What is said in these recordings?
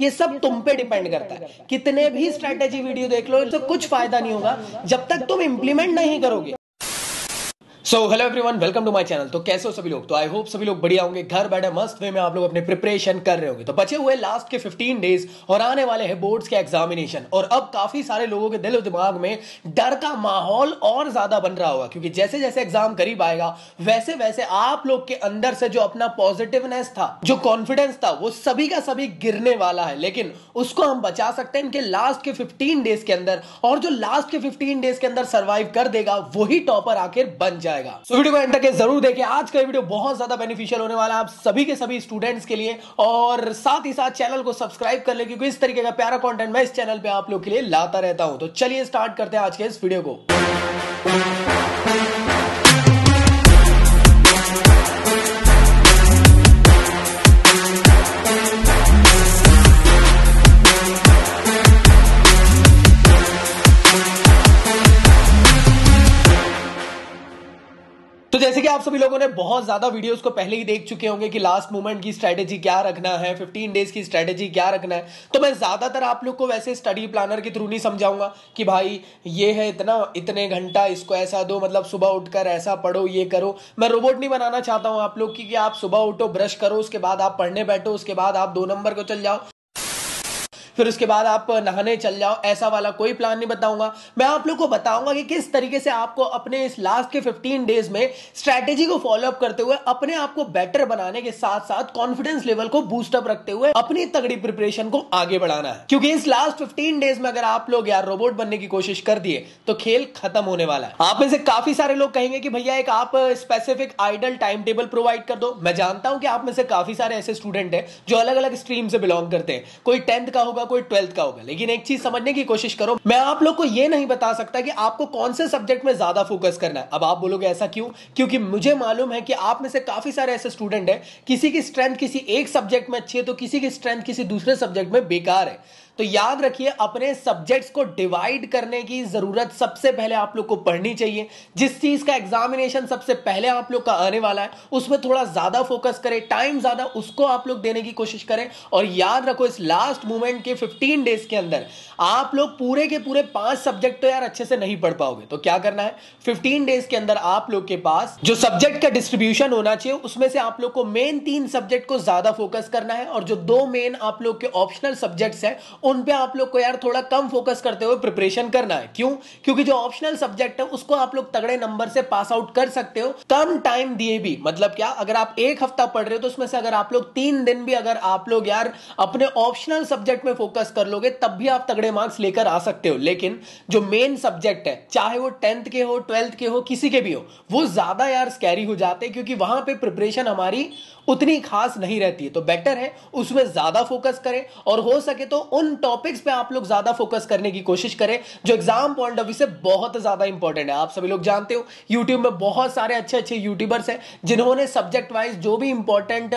ये सब तुम पे डिपेंड करता है कितने भी स्ट्रेटेजी वीडियो देख लो तो कुछ फायदा नहीं होगा जब तक तुम इंप्लीमेंट नहीं करोगे so hello everyone welcome to my channel तो कैसे हो सभी लोग तो आई होप सभी लोग बढ़िया होंगे घर बैठे मस्त वे में आप लोग अपने प्रिपरेशन कर रहे होंगे तो बचे हुए लास्ट के 15 डेज और आने वाले हैं बोर्ड्स के एग्जामिनेशन और अब काफी सारे लोगों के दिल और दिमाग में डर का माहौल और ज्यादा बन रहा होगा क्योंकि जैसे जैसे एग्जाम करीब आएगा वैसे वैसे आप लोग के अंदर से जो अपना पॉजिटिवनेस था जो कॉन्फिडेंस था वो सभी का सभी गिरने वाला है लेकिन उसको हम बचा सकते हैं इनके लास्ट के फिफ्टीन डेज के अंदर और जो लास्ट के फिफ्टीन डेज के अंदर सर्वाइव कर देगा वही टॉपर आखिर बन जाए जाएगा सो so, वीडियो को एंड तक जरूर देखें आज का वीडियो बहुत ज्यादा बेनिफिशियल होने वाला है आप सभी के सभी स्टूडेंट्स के लिए और साथ ही साथ चैनल को सब्सक्राइब कर ले क्योंकि इस तरीके का प्यारा कॉन्टेंट मैं इस चैनल पर आप लोग के लिए लाता रहता हूं तो चलिए स्टार्ट करते हैं आज के इस वीडियो को आप सभी लोगों ने बहुत ज्यादा वीडियोस को पहले ही देख चुके होंगे कि लास्ट मोमेंट की स्ट्रेटेजी क्या रखना है 15 डेज की स्ट्रेटेजी क्या रखना है तो मैं ज्यादातर आप लोग को वैसे स्टडी प्लानर के थ्रू नहीं समझाऊंगा कि भाई ये है इतना इतने घंटा इसको ऐसा दो मतलब सुबह उठकर ऐसा पढ़ो ये करो मैं रोबोट नहीं बनाना चाहता हूँ आप लोग की कि आप सुबह उठो ब्रश करो उसके बाद आप पढ़ने बैठो उसके बाद आप दो नंबर को चल जाओ फिर उसके बाद आप नहाने चल जाओ ऐसा वाला कोई प्लान नहीं बताऊंगा मैं आप लोग को बताऊंगा कि किस तरीके से आपको अपने इस लास्ट के 15 डेज में स्ट्रैटेजी को फॉलोअप करते हुए अपने आप को बेटर बनाने के साथ साथ कॉन्फिडेंस लेवल को बूस्टअप रखते हुए अपनी तगड़ी प्रिपरेशन को आगे बढ़ाना है क्योंकि इस लास्ट फिफ्टीन डेज में अगर आप लोग यार रोबोट बनने की कोशिश कर दिए तो खेल खत्म होने वाला है आप में से काफी सारे लोग कहेंगे कि भैया एक आप specific ideal time table provide कर दो मैं जानता हूं कि आप में से काफी सारे ऐसे स्टूडेंट हैं जो अलग अलग स्ट्रीम से बिलोंग करते हैं कोई टेंथ का होगा होगा कोई ट्वेल्थ का होगा लेकिन एक चीज समझने की कोशिश करो मैं आप लोग को यह नहीं बता सकता कि आपको कौन से सब्जेक्ट में ज्यादा फोकस करना है अब आप बोलोगे ऐसा क्यों क्योंकि मुझे मालूम है कि आप में से काफी सारे ऐसे स्टूडेंट है किसी की स्ट्रेंथ किसी एक सब्जेक्ट में अच्छी है तो किसी की स्ट्रेंथ किसी दूसरे सब्जेक्ट में बेकार है तो याद रखिए अपने सब्जेक्ट्स को डिवाइड करने की जरूरत सबसे पहले आप लोग को पढ़नी चाहिए जिस चीज का एग्जामिनेशन सबसे पहले आप लोग का आने वाला है उसमें थोड़ा ज्यादा फोकस करें टाइम ज्यादा उसको आप लोग देने की कोशिश करें और याद रखो इस लास्ट मूवमेंट के फिफ्टीन डेज के अंदर आप लोग पूरे के पूरे पांच सब्जेक्ट तो यार अच्छे से नहीं पढ़ पाओगे तो क्या करना है फिफ्टीन डेज के अंदर आप लोग के पास जो सब्जेक्ट का डिस्ट्रीब्यूशन होना चाहिए उसमें से आप लोग को मेन तीन सब्जेक्ट को ज्यादा फोकस करना है और जो दो मेन आप लोग के ऑप्शनल सब्जेक्ट्स हैं उन पे आप लोग को यार थोड़ा कम फोकस करते हुए प्रिपरेशन करना है क्यों क्योंकि जो ऑप्शनल सब्जेक्ट है उसको आप लोग तगड़े नंबर से पास आउट कर सकते हो कम टाइम दिए भी मतलब क्या अगर आप एक हफ्ता पढ़ रहे हो तो उसमें से अगर आप लोग तीन दिन भी अगर आप लोग यार अपने ऑप्शनल सब्जेक्ट में फोकस कर लोगे तब भी आप तगड़े मार्क्स लेकर आ सकते हो लेकिन जो मेन सब्जेक्ट है चाहे वो टेंथ के हो ट्वेल्थ के हो किसी के भी हो वो ज्यादा यार स्कैरी हो जाते हैं क्योंकि वहां पर प्रिपरेशन हमारी उतनी खास नहीं रहती है तो बेटर है उसमें ज्यादा फोकस करें और हो सके तो उन टॉपिक्स पे आप लोग ज्यादा फोकस करने की कोशिश करें जो एग्जाम पॉइंट ऑफ व्यू से बहुत ज्यादा इंपॉर्टेंट है आप सभी लोग जानते हो यूट्यूब में बहुत सारे अच्छे अच्छे यूट्यूबर्स हैं जिन्होंने सब्जेक्ट वाइज जो भी इंपॉर्टेंट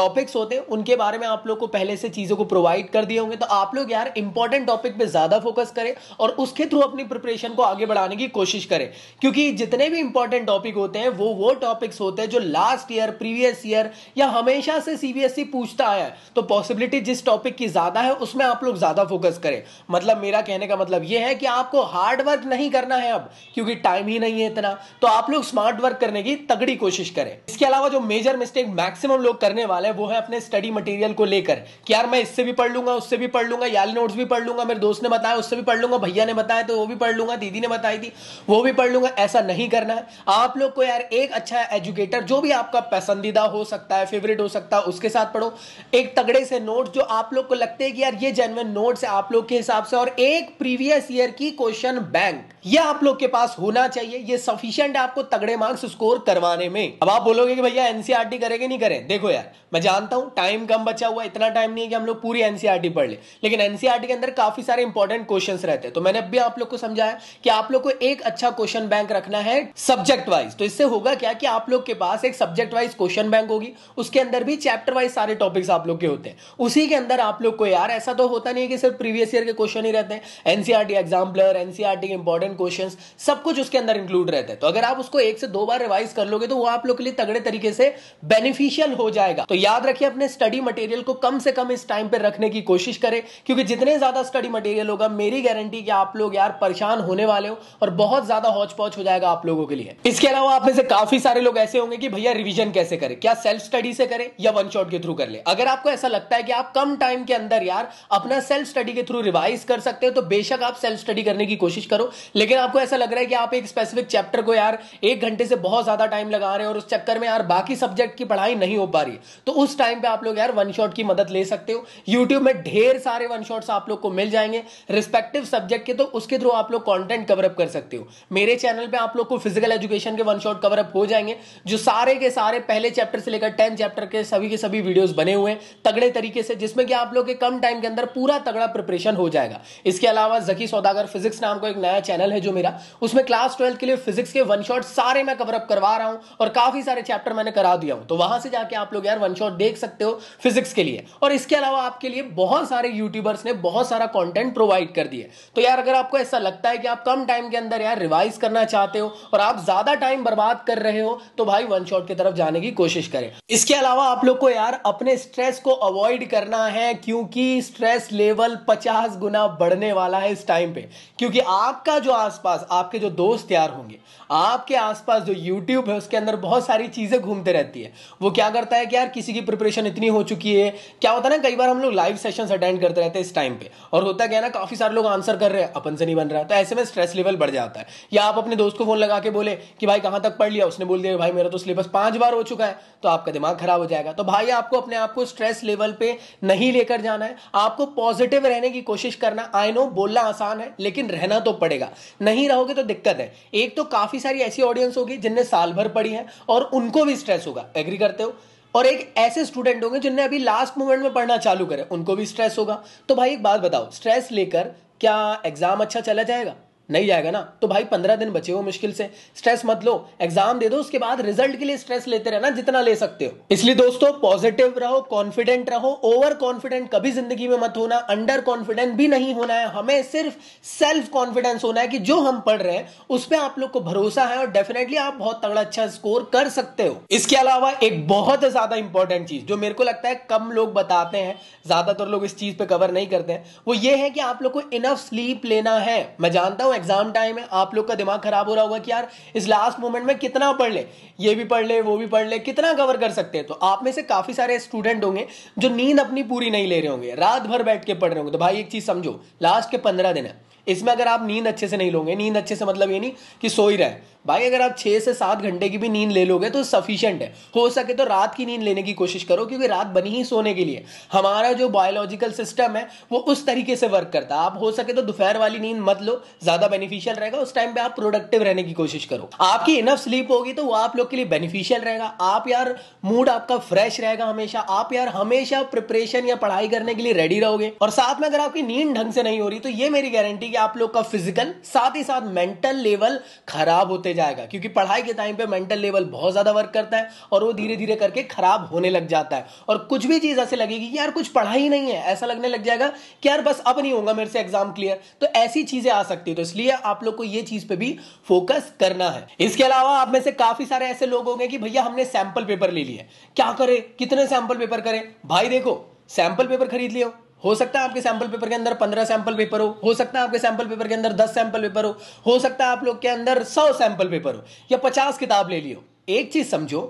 टॉपिक्स होते हैं उनके बारे में आप लोग को पहले से चीजों को प्रोवाइड कर दिए होंगे तो आप लोग यार इंपॉर्टेंट टॉपिक पर ज्यादा फोकस करें और उसके थ्रू अपनी प्रिपरेशन को आगे बढ़ाने की कोशिश करें क्योंकि जितने भी इंपॉर्टेंट टॉपिक होते हैं वो वो टॉपिक्स होते हैं जो लास्ट ईयर प्रीवियस ईयर लेकर या हमेशा से सीबीएसई e पूछता आया है तो पॉसिबिलिटी जिस टॉपिक की ज़्यादा है उसमें आप लोग ज़्यादा फोकस करें मतलब मेरा कहने का मतलब यह है कि आपको हार्ड वर्क नहीं करना है अब क्योंकि टाइम ही नहीं है इतना तो आप लोग स्मार्ट वर्क करने की तगड़ी कोशिश करें इसके अलावा जो मेजर मिस्टेक मैक्सिमम लोग करने वाले हैं वो है अपने स्टडी मटेरियल को लेकर कि यार मैं इससे भी पढ़ लूंगा उससे भी पढ़ लूंगा याल नोट्स भी पढ़ लूंगा मेरे दोस्त ने बताया उससे भी पढ़ लूंगा भैया ने बताया तो वो भी पढ़ लूंगा दीदी ने बताई थी वो भी पढ़ लूंगा ऐसा नहीं करना है आप लोग को यार एक अच्छा एजुकेटर जो भी आपका पसंदीदा हो सकता सकता है फेवरेट हो सकता है उसके साथ पढ़ो एक तगड़े से नोट जो आप लोग को लगते हैं कि यार ये जेनवन नोट है आप लोग के हिसाब से और एक प्रीवियस ईयर की क्वेश्चन बैंक ये आप लोग के पास होना चाहिए ये सफिशियंट आपको तगड़े मार्क्स स्कोर करवाने में अब आप बोलोगे कि भैया एनसीआरटी e करेंगे नहीं करें देखो यार मैं जानता हूं टाइम कम बचा हुआ इतना टाइम नहीं है कि हम लोग पूरी एनसीआरटी e पढ़ ले। लेकिन एनसीआरटी e के अंदर काफी सारे इंपॉर्टेंट क्वेश्चन रहते हैं तो मैंने भी आप लोग को समझाया कि आप लोग को एक अच्छा क्वेश्चन बैंक रखना है सब्जेक्ट वाइज तो इससे होगा क्या कि आप लोग के पास एक सब्जेक्ट वाइज क्वेश्चन बैंक होगी उसके अंदर भी चैप्टर वाइज सारे टॉपिक्स आप लोग के होते हैं उसी के अंदर आप लोग को यार ऐसा तो होता नहीं है कि सिर्फ प्रीवियस ईयर के क्वेश्चन ही रहते हैं एनसीआरटी एग्जाम्पलर एनसीआरटी के इंपॉर्टेंट क्वेश्चन सब कुछ उसके अंदर इंक्लूड रहते हैं तो अगर आप उसको एक से दो बार रिवाइज कर लोगे तो वो आप लोग के लिए तगड़े तरीके से बेनिफिशियल हो जाएगा तो याद रखिए अपने स्टडी मटेरियल को कम से कम इस टाइम पर रखने की कोशिश करें क्योंकि जितने ज्यादा स्टडी मटेरियल होगा मेरी गारंटी कि आप लोग यार परेशान होने वाले हो और बहुत ज्यादा हौच पौच हो जाएगा आप लोगों के लिए इसके अलावा आप में से काफी सारे लोग ऐसे होंगे कि भैया रिविजन कैसे करें क्या सेल्फ स्टडी से करें या वन शॉट के थ्रू कर ले अगर आपको ऐसा लगता है कि आप कम टाइम के अंदर यार अपना सेल्फ स्टडी के थ्रू रिवाइज कर सकते हो तो बेशक आप सेल्फ स्टडी करने की कोशिश करो लेकिन आपको ऐसा लग रहा है कि आप एक स्पेसिफिक चैप्टर को यार एक घंटे से बहुत ज्यादा टाइम लगा रहे हो और उस चक्कर में यार बाकी सब्जेक्ट की पढ़ाई नहीं हो पा रही तो उस टाइम पे आप लोग यार वन शॉट की मदद ले सकते हो यूट्यूब में ढेर सारे वन शॉट्स आप लोग को मिल जाएंगे रिस्पेक्टिव सब्जेक्ट के तो उसके थ्रू आप लोग कॉन्टेंट कवरअप कर सकते हो मेरे चैनल पर आप लोग को फिजिकल एजुकेशन के वन शॉट कवरअप हो जाएंगे जो सारे के सारे पहले चैप्टर से लेकर टेंथ चैप्टर के सभी के सभी वीडियोस बने हुए हैं तगड़े तरीके से जिसमें कि आप लोग के कम टाइम के अंदर पूरा तगड़ा प्रिपरेशन हो जाएगा इसके अलावा जकी सौदागर फिजिक्स नाम का एक नया चैनल है जो मेरा उसमें क्लास ट्वेल्थ के लिए फिजिक्स के वन शॉट सारे मैं कवरअप करवा रहा हूं और काफी सारे चैप्टर मैंने करा दिया हूं तो वहां से जाके आप लोग यार वन शॉट देख सकते हो फिजिक्स के लिए और इसके अलावा आपके लिए बहुत सारे यूट्यूबर्स ने बहुत सारा कॉन्टेंट प्रोवाइड कर दिया तो यार अगर आपको ऐसा लगता है कि आप कम टाइम के अंदर यार रिवाइज करना चाहते हो और आप ज्यादा टाइम बर्बाद कर रहे हो तो भाई वन शॉट की तरफ जाने की कोशिश करें करें इसके अलावा आप लोग को यार अपने स्ट्रेस को अवॉइड करना है क्योंकि स्ट्रेस लेवल पचास गुना बढ़ने वाला है इस टाइम पे क्योंकि आपका जो आसपास आपके जो दोस्त यार होंगे आपके आसपास जो यूट्यूब है उसके अंदर बहुत सारी चीजें घूमते रहती है वो क्या करता है कि यार किसी की प्रिपरेशन इतनी हो चुकी है क्या होता है ना कई बार हम लोग लाइव सेशन अटेंड करते रहते हैं इस टाइम पे और होता क्या ना काफी सारे लोग आंसर कर रहे हैं अपन से नहीं बन रहा तो ऐसे में स्ट्रेस लेवल बढ़ जाता है या आप अपने दोस्त को फोन लगा के बोले कि भाई कहां तक पढ़ लिया उसने बोल दिया भाई मेरा तो सिलेबस पांच बार हो चुका है तो आपका दिमाग खराब हो जाएगा तो भाई आपको अपने आप को स्ट्रेस लेवल पे नहीं लेकर जाना है आपको पॉजिटिव रहने की कोशिश करना आई नो बोलना आसान है लेकिन रहना तो पड़ेगा नहीं रहोगे तो दिक्कत है एक तो काफी सारी ऐसी ऑडियंस होगी जिनने साल भर पढ़ी है और उनको भी स्ट्रेस होगा एग्री करते हो और एक ऐसे स्टूडेंट होंगे जिनने अभी लास्ट मोमेंट में पढ़ना चालू करे उनको भी स्ट्रेस होगा तो भाई एक बात बताओ स्ट्रेस लेकर क्या एग्जाम अच्छा चला जाएगा नहीं जाएगा ना तो भाई पंद्रह दिन बचे हो मुश्किल से स्ट्रेस मत लो एग्जाम दे दो उसके बाद रिजल्ट के लिए स्ट्रेस लेते रहना जितना ले सकते हो इसलिए दोस्तों पॉजिटिव रहो कॉन्फिडेंट रहो ओवर कॉन्फिडेंट कभी जिंदगी में मत होना अंडर कॉन्फिडेंट भी नहीं होना है हमें सिर्फ सेल्फ कॉन्फिडेंस होना है कि जो हम पढ़ रहे हैं उस पर आप लोग को भरोसा है और डेफिनेटली आप बहुत तगड़ा अच्छा स्कोर कर सकते हो इसके अलावा एक बहुत ज्यादा इंपॉर्टेंट चीज जो मेरे को लगता है कम लोग बताते हैं ज्यादातर लोग इस चीज पे कवर नहीं करते हैं वो ये है कि आप लोग को इनफ स्लीप लेना है मैं जानता हूं एग्जाम टाइम है आप लोग का दिमाग खराब हो रहा होगा कि यार इस लास्ट मोमेंट में कितना पढ़ ले ये भी पढ़ ले वो भी पढ़ ले कितना कवर कर सकते हैं तो आप में से काफी सारे स्टूडेंट होंगे जो नींद अपनी पूरी नहीं ले रहे होंगे रात भर बैठ के पढ़ रहे होंगे तो भाई एक चीज समझो लास्ट के पंद्रह दिन है इसमें अगर आप नींद अच्छे से नहीं लोगे नींद अच्छे से मतलब ये नहीं कि सो ही रहे भाई अगर आप छः से सात घंटे की भी नींद ले लोगे तो सफिशियंट है हो सके तो रात की नींद लेने की कोशिश करो क्योंकि रात बनी ही सोने के लिए हमारा जो बायोलॉजिकल सिस्टम है वो उस तरीके से वर्क करता है आप हो सके तो दोपहर वाली नींद मत लो ज़्यादा बेनिफिशियल रहेगा उस टाइम पे आप प्रोडक्टिव रहने की कोशिश करो आपकी इनफ स्लीप होगी तो वो आप लोग के लिए बेनिफिशियल रहेगा आप यार मूड आपका फ्रेश रहेगा हमेशा आप यार हमेशा प्रिपरेशन या पढ़ाई करने के लिए रेडी रहोगे और साथ में अगर आपकी नींद ढंग से नहीं हो रही तो ये मेरी गारंटी जाएगी आप लोग का फिजिकल साथ ही साथ मेंटल लेवल खराब होते जाएगा क्योंकि पढ़ाई के टाइम पे मेंटल लेवल बहुत ज़्यादा वर्क करता है और वो धीरे धीरे करके खराब होने लग जाता है और कुछ भी चीज़ ऐसे लगेगी कि यार कुछ पढ़ा ही नहीं है ऐसा लगने लग जाएगा कि यार बस अब नहीं होगा मेरे से एग्जाम क्लियर तो ऐसी चीज़ें आ सकती है तो इसलिए आप लोग को ये चीज़ पर भी फोकस करना है इसके अलावा आप में से काफ़ी सारे ऐसे लोग होंगे कि भैया हमने सैंपल पेपर ले लिया क्या करें कितने सैंपल पेपर करें भाई देखो सैंपल पेपर खरीद लिया हो सकता है आपके सैंपल पेपर के अंदर पंद्रह सैंपल पेपर हो हो सकता है आपके सैंपल पेपर के अंदर दस सैंपल पेपर हो हो सकता है आप लोग के अंदर सौ सैंपल पेपर हो या पचास किताब ले लियो एक चीज समझो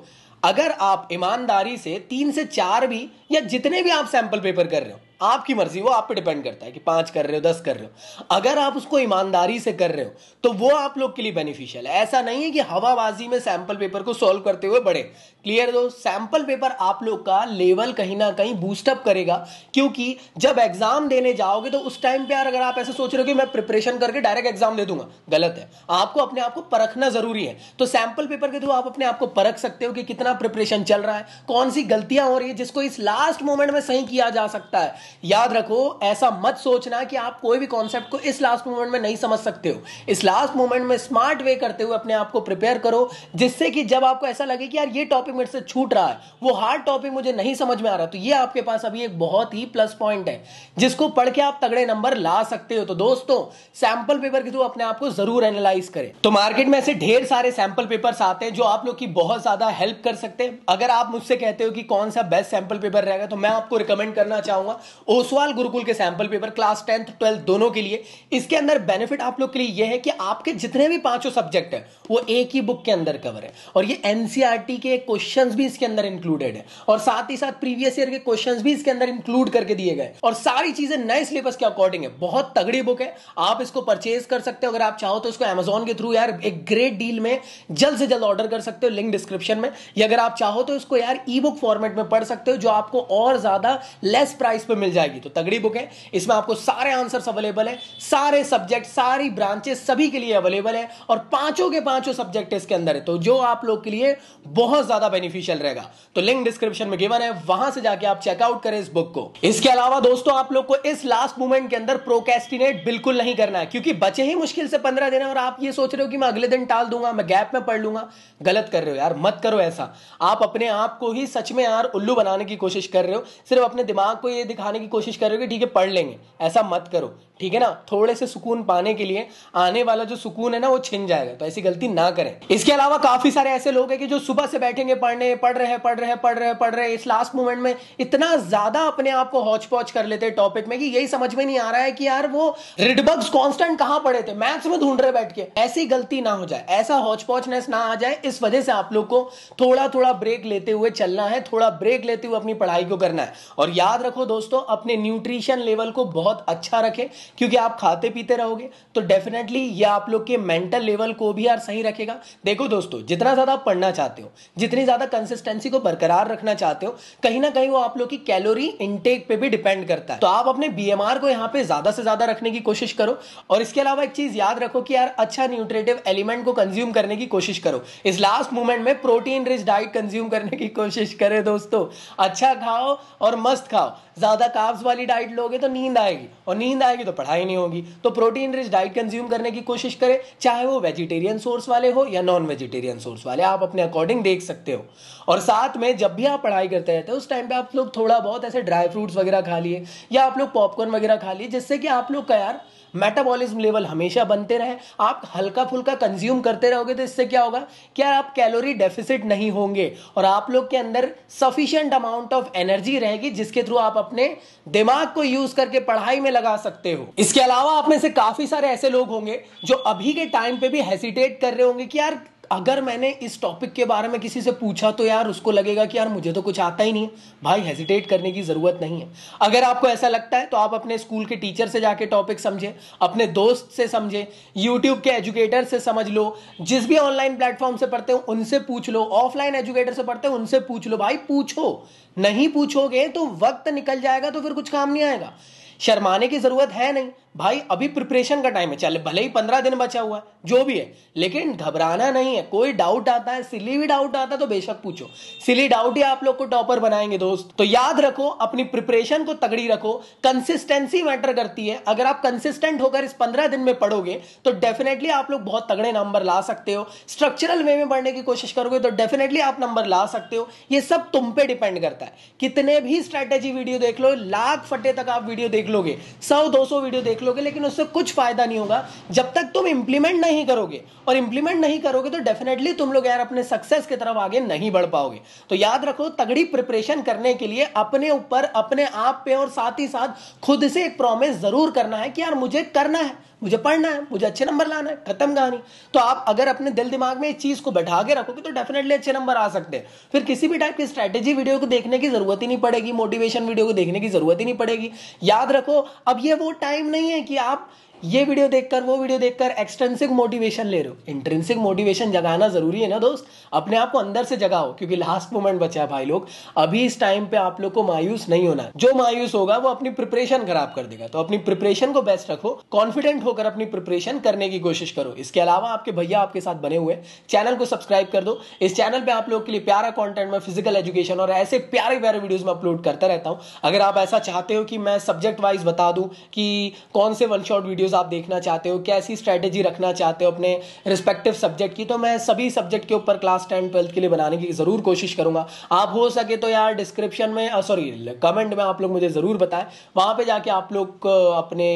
अगर आप ईमानदारी से तीन से चार भी या जितने भी आप सैंपल पेपर कर रहे हो आपकी मर्जी वो आप पे डिपेंड करता है कि पांच कर रहे हो दस कर रहे हो अगर आप उसको ईमानदारी से कर रहे हो तो वो आप लोग के लिए बेनिफिशियल है ऐसा नहीं है कि हवाबाजी में सैंपल पेपर को सॉल्व करते हुए बढ़े क्लियर दो सैंपल पेपर आप लोग का लेवल कहीं ना कहीं बूस्टअप करेगा क्योंकि जब एग्जाम देने जाओगे तो उस टाइम पे अगर आप ऐसे सोच रहे हो कि मैं प्रिपरेशन करके डायरेक्ट एग्जाम दे दूंगा गलत है आपको अपने आप को परखना जरूरी है तो सैंपल पेपर के थ्रू आप अपने आप को परख सकते हो कि कितना प्रिपरेशन चल रहा है कौन सी गलतियां हो रही है जिसको इस लास्ट मोमेंट में सही किया जा सकता है याद रखो ऐसा मत सोचना कि आप कोई भी कॉन्सेप्ट को इस लास्ट मोमेंट में नहीं समझ सकते हो इस लास्ट मोमेंट में स्मार्ट वे करते हुए अपने आप को प्रिपेयर करो जिससे कि जब आपको ऐसा लगे कि यार ये टॉपिक मेरे से छूट रहा है वो हार्ड टॉपिक मुझे नहीं समझ में आ रहा तो ये आपके पास अभी एक बहुत ही प्लस पॉइंट है जिसको पढ़ के आप तगड़े नंबर ला सकते हो तो दोस्तों सैंपल पेपर के थ्रू अपने आप को जरूर एनालाइज करें तो मार्केट में ऐसे ढेर सारे सैंपल पेपर आते हैं जो आप लोग की बहुत ज्यादा हेल्प कर सकते हैं अगर आप मुझसे कहते हो कि कौन सा बेस्ट सैंपल पेपर रहेगा तो मैं आपको रिकमेंड करना चाहूंगा ओसवाल गुरुकुल के sample paper class tenth twelfth दोनों के लिए इसके अंदर बेनिफिट आप लोग के लिए यह है कि आपके जितने भी पांचों सब्जेक्ट है वो एक ही बुक के अंदर कवर है और ये एनसीआरटी e के क्वेश्चन भी इसके अंदर इंक्लूडेड है और साथ ही साथ प्रीवियस ईयर के क्वेश्चन भी इसके अंदर इंक्लूड करके दिए गए और सारी चीजें नए सिलेबस के अकॉर्डिंग है बहुत तगड़ी बुक है आप इसको परचेज कर सकते हो अगर आप चाहो तो इसको एमेजोन के थ्रू यार एक ग्रेट डील में जल्द से जल्द ऑर्डर कर सकते हो लिंक डिस्क्रिप्शन में या अगर आप चाहो तो इसको यार ई बुक फॉर्मेट में पढ़ सकते हो जो आपको और ज्यादा लेस प्राइस पर मिल जाएगी तो तगड़ी बुक है इसमें आपको सारे आंसर्स अवेलेबल है सारे सब्जेक्ट सारी ब्रांचेस सभी के लिए अवेलेबल है और पांचों के पांचों सब्जेक्ट इसके अंदर है तो जो आप लोग के लिए बहुत ज्यादा बेनिफिशियल रहेगा तो लिंक डिस्क्रिप्शन में गिवन है वहां से जाके आप चेकआउट करें इस बुक को इसके अलावा दोस्तों आप लोग को इस लास्ट मूवमेंट के अंदर प्रोकेस्टिनेट बिल्कुल नहीं करना है क्योंकि बचे ही मुश्किल से पंद्रह दिन है और आप ये सोच रहे हो कि मैं अगले दिन टाल दूंगा मैं गैप में पढ़ लूंगा गलत कर रहे हो यार मत करो ऐसा आप अपने आप को ही सच में यार उल्लू बनाने की कोशिश कर रहे हो सिर्फ अपने दिमाग को ये दिखाने बताने की कोशिश कर रहे हो कि ठीक है पढ़ लेंगे ऐसा मत करो ठीक है ना थोड़े से सुकून पाने के लिए आने वाला जो सुकून है ना वो छिन जाएगा तो ऐसी गलती ना करें इसके अलावा काफी सारे ऐसे लोग हैं कि जो सुबह से बैठेंगे पढ़ने पढ़ रहे पढ़ रहे पढ़ रहे पढ़ रहे इस लास्ट मोमेंट में इतना ज्यादा अपने आप को हौच पौच कर लेते हैं टॉपिक में कि यही समझ में नहीं आ रहा है कि यार वो रिडबग्स कॉन्स्टेंट कहां पड़े थे मैथ्स में ढूंढ रहे बैठ के ऐसी गलती ना हो जाए ऐसा हौच पौचनेस ना आ जाए इस वजह से आप लोग को थोड़ा थोड़ा ब्रेक लेते हुए चलना है थोड़ा ब्रेक लेते हुए अपनी पढ़ाई को करना है और याद रखो दोस्तों अपने न्यूट्रिशन लेवल को बहुत अच्छा रखें क्योंकि आप खाते पीते रहोगे तो डेफिनेटली ये आप लोग के मेंटल लेवल को भी यार सही रखेगा देखो दोस्तों जितना ज़्यादा आप पढ़ना चाहते हो जितनी ज़्यादा कंसिस्टेंसी को बरकरार रखना चाहते हो कहीं ना कहीं वो आप लोग की कैलोरी इनटेक पे भी डिपेंड करता है तो आप अपने बी को यहाँ पे ज़्यादा से ज़्यादा रखने की कोशिश करो और इसके अलावा एक चीज़ याद रखो कि यार अच्छा न्यूट्रेटिव एलिमेंट को कंज्यूम करने की कोशिश करो इस लास्ट मोमेंट में प्रोटीन रिच डाइट कंज्यूम करने की कोशिश करे दोस्तों अच्छा खाओ और मस्त खाओ ज़्यादा काब्स वाली डाइट लोगे तो नींद आएगी और नींद आएगी तो पढ़ाई नहीं होगी तो प्रोटीन रिच डाइट कंज्यूम करने की कोशिश करें चाहे वो वेजिटेरियन सोर्स वाले हो या नॉन वेजिटेरियन सोर्स वाले आप अपने अकॉर्डिंग देख सकते हो और साथ में जब भी आप पढ़ाई करते रहते हो उस टाइम पे आप लोग थोड़ा बहुत ऐसे ड्राई फ्रूट्स वगैरह खा लिए या आप लोग पॉपकॉर्न वगैरह खा लिए जिससे कि आप लोग का यार मेटाबॉलिज्म लेवल हमेशा बनते रहे आप हल्का फुल्का कंज्यूम करते रहोगे तो इससे क्या होगा क्या आप कैलोरी डेफिसिट नहीं होंगे और आप लोग के अंदर सफिशियंट अमाउंट ऑफ एनर्जी रहेगी जिसके थ्रू आप अपने दिमाग को यूज करके पढ़ाई में लगा सकते हो इसके अलावा आप में से काफी सारे ऐसे लोग होंगे जो अभी के टाइम पे भी हेसिटेट कर रहे होंगे कि यार अगर मैंने इस टॉपिक के बारे में किसी से पूछा तो यार उसको लगेगा कि यार मुझे तो कुछ आता ही नहीं है भाई हेजिटेट करने की ज़रूरत नहीं है अगर आपको ऐसा लगता है तो आप अपने स्कूल के टीचर से जाके टॉपिक समझें अपने दोस्त से समझें यूट्यूब के एजुकेटर से समझ लो जिस भी ऑनलाइन प्लेटफॉर्म से पढ़ते हो उनसे पूछ लो ऑफलाइन एजुकेटर से पढ़ते हो उनसे पूछ लो भाई पूछो नहीं पूछोगे तो वक्त निकल जाएगा तो फिर कुछ काम नहीं आएगा शर्माने की ज़रूरत है नहीं भाई अभी प्रिपरेशन का टाइम है चले भले ही पंद्रह दिन बचा हुआ है जो भी है लेकिन घबराना नहीं है कोई डाउट आता है सिली भी डाउट आता है तो बेशक पूछो सिली डाउट ही आप लोग को टॉपर बनाएंगे दोस्त तो याद रखो अपनी प्रिपरेशन को तगड़ी रखो कंसिस्टेंसी मैटर करती है अगर आप कंसिस्टेंट होकर इस पंद्रह दिन में पढ़ोगे तो डेफिनेटली आप लोग बहुत तगड़े नंबर ला सकते हो स्ट्रक्चरल वे में पढ़ने की कोशिश करोगे तो डेफिनेटली आप नंबर ला सकते हो ये सब तुम पे डिपेंड करता है कितने भी स्ट्रेटेजी वीडियो देख लो लाख फटे तक आप वीडियो देख लोगे सौ दो वीडियो देख लोगे लेकिन उससे कुछ फायदा नहीं होगा जब तक तुम इंप्लीमेंट नहीं करोगे और इंप्लीमेंट नहीं करोगे तो डेफिनेटली तुम लोग यार अपने सक्सेस की तरफ आगे नहीं बढ़ पाओगे तो याद रखो तगड़ी प्रिपरेशन करने के लिए अपने ऊपर अपने आप पे और साथ ही साथ खुद से एक प्रॉमिस जरूर करना है कि यार मुझे करना है मुझे पढ़ना है मुझे अच्छे नंबर लाना है खत्म कहानी तो आप अगर अपने दिल दिमाग में इस चीज को बैठा के रखोगे तो डेफिनेटली अच्छे नंबर आ सकते हैं फिर किसी भी टाइप की स्ट्रैटेजी वीडियो को देखने की जरूरत ही नहीं पड़ेगी मोटिवेशन वीडियो को देखने की जरूरत ही नहीं पड़ेगी याद रखो अब ये वो टाइम नहीं है कि आप ये वीडियो देखकर वो वीडियो देखकर एक्सटेंसिव मोटिवेशन ले रहे हो इंट्रेंसिक मोटिवेशन जगाना जरूरी है ना दोस्त अपने आप को अंदर से जगाओ क्योंकि लास्ट मोमेंट बचा है भाई लोग अभी इस टाइम पे आप लोग को मायूस नहीं होना जो मायूस होगा वो अपनी प्रिपरेशन खराब कर देगा तो अपनी प्रिपरेशन को बेस्ट रखो कॉन्फिडेंट होकर अपनी प्रिपरेशन करने की कोशिश करो इसके अलावा आपके भैया आपके साथ बने हुए चैनल को सब्सक्राइब कर दो इस चैनल पे आप लोग के लिए प्यारा कॉन्टेंट में फिजिकल एजुकेशन और ऐसे प्यारे प्यारे वीडियोज में अपलोड करता रहता हूं अगर आप ऐसा चाहते हो कि मैं सब्जेक्ट वाइज बता दूं कि कौन से वन शॉर्ट वीडियो वीडियोस आप देखना चाहते हो कैसी स्ट्रैटेजी रखना चाहते हो अपने रिस्पेक्टिव सब्जेक्ट की तो मैं सभी सब्जेक्ट के ऊपर क्लास टेन ट्वेल्थ के लिए बनाने की ज़रूर कोशिश करूंगा आप हो सके तो यार डिस्क्रिप्शन में सॉरी कमेंट में आप लोग मुझे ज़रूर बताएं वहां पे जाके आप लोग अपने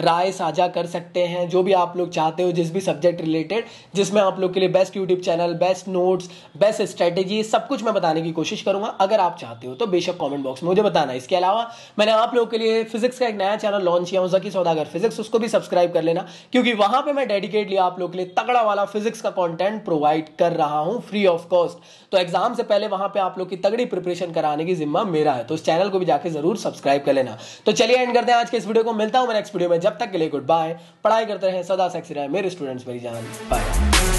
राय साझा कर सकते हैं जो भी आप लोग चाहते हो जिस भी सब्जेक्ट रिलेटेड जिसमें आप लोग के लिए best YouTube channel best notes best strategy सब कुछ मैं बताने की कोशिश करूंगा अगर आप चाहते हो तो बेशक कॉमेंट बॉक्स में मुझे बताना इसके अलावा मैंने आप लोग के लिए फिजिक्स का एक नया चैनल लॉन्च किया हूँ जकी सौदागर फिजिक्स उसको भी सब्सक्राइब सब्सक्राइब कर लेना क्योंकि वहां पे मैं डेडिकेटली आप लोग के लिए तगड़ा वाला फिजिक्स का कंटेंट प्रोवाइड कर रहा हूं फ्री ऑफ कॉस्ट तो एग्जाम से पहले वहां पे आप लोग की तगड़ी प्रिपरेशन कराने की जिम्मा मेरा है तो उस चैनल को भी जाकर जरूर सब्सक्राइब कर लेना तो चलिए एंड करते हैं आज के इस वीडियो को मिलता हूं मैं नेक्स्ट वीडियो में जब तक के लिए गुड बाय पढ़ाई करते रहे सदा सेक्सी रहे मेरे स्टूडेंट्स मेरी जान बाय